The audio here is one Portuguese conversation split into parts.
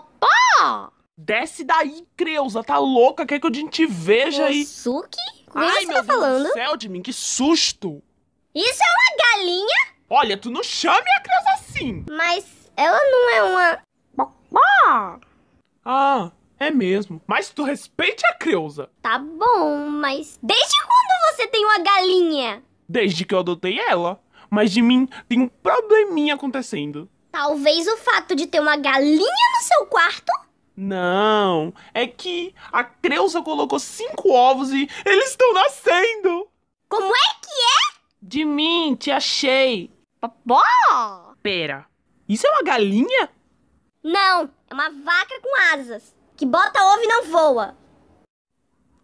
papá! Desce daí, Creuza, tá louca, quer que a gente veja aí. Suki? Ai, é meu tá Deus do céu, de mim, que susto! Isso é uma galinha? Olha, tu não chame a Creuza assim! Mas ela não é uma... Papá! Ah, é mesmo. Mas tu respeite a Creuza. Tá bom, mas desde quando você tem uma galinha? Desde que eu adotei ela. Mas de mim tem um probleminha acontecendo. Talvez o fato de ter uma galinha no seu quarto? Não, é que a Creusa colocou cinco ovos e eles estão nascendo. Como é que é? De mim, te achei. Papó! Pera, isso é uma galinha? Não, é uma vaca com asas, que bota ovo e não voa.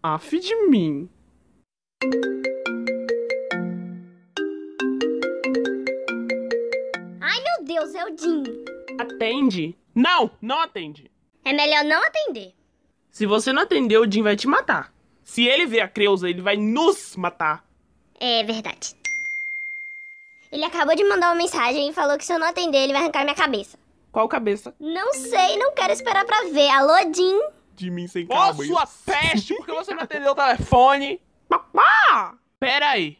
Af de mim. seu Jim. Atende. Não, não atende. É melhor não atender. Se você não atender, o Jim vai te matar. Se ele ver a Creuza, ele vai nos matar. É verdade. Ele acabou de mandar uma mensagem e falou que se eu não atender, ele vai arrancar minha cabeça. Qual cabeça? Não sei, não quero esperar pra ver. Alô, Jim? De mim sem calma. Ô, oh, sua peste, porque você não atendeu o telefone? Papá! Pera aí.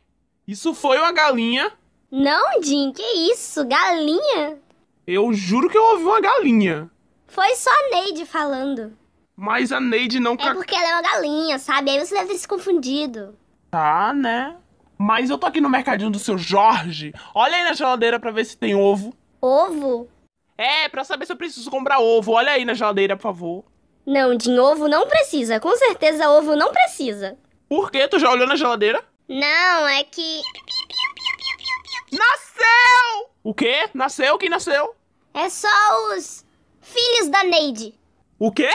Isso foi uma galinha? Não, Jim, que isso? Galinha? Eu juro que eu ouvi uma galinha. Foi só a Neide falando. Mas a Neide não... É porque ela é uma galinha, sabe? Aí você deve ter se confundido. Tá, né? Mas eu tô aqui no mercadinho do seu Jorge. Olha aí na geladeira pra ver se tem ovo. Ovo? É, pra saber se eu preciso comprar ovo. Olha aí na geladeira, por favor. Não, de ovo não precisa. Com certeza ovo não precisa. Por quê? Tu já olhou na geladeira? Não, é que. Nossa! O quê? Nasceu quem nasceu? É só os filhos da Neide. O quê?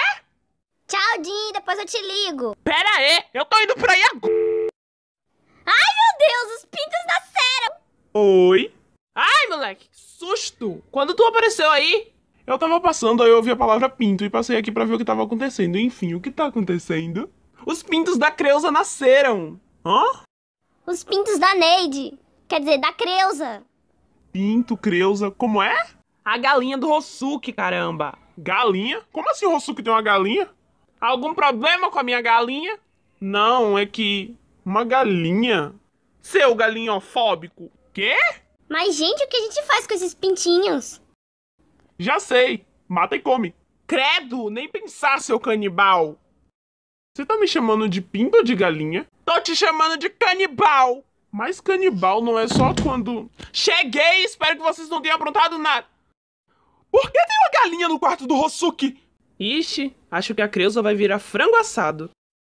Tchau, Jim, depois eu te ligo. Pera aí, eu tô indo pra aí agora. Ai, meu Deus, os pintos nasceram. Oi? Ai, moleque, susto. Quando tu apareceu aí? Eu tava passando, aí eu ouvi a palavra pinto e passei aqui pra ver o que tava acontecendo. Enfim, o que tá acontecendo? Os pintos da Creuza nasceram. Hã? Os pintos da Neide. Quer dizer, da Creuza. Pinto, Creuza, como é? A galinha do Rossuki, caramba. Galinha? Como assim o Rossuki tem uma galinha? Algum problema com a minha galinha? Não, é que uma galinha. Seu galinhofóbico. Quê? Mas, gente, o que a gente faz com esses pintinhos? Já sei. Mata e come. Credo, nem pensar, seu canibal. Você tá me chamando de pinto ou de galinha? Tô te chamando de canibal! Mas canibal não é só quando. Cheguei! Espero que vocês não tenham aprontado nada! Por que tem uma galinha no quarto do Rosuki? Ixi, acho que a Creuza vai virar frango assado.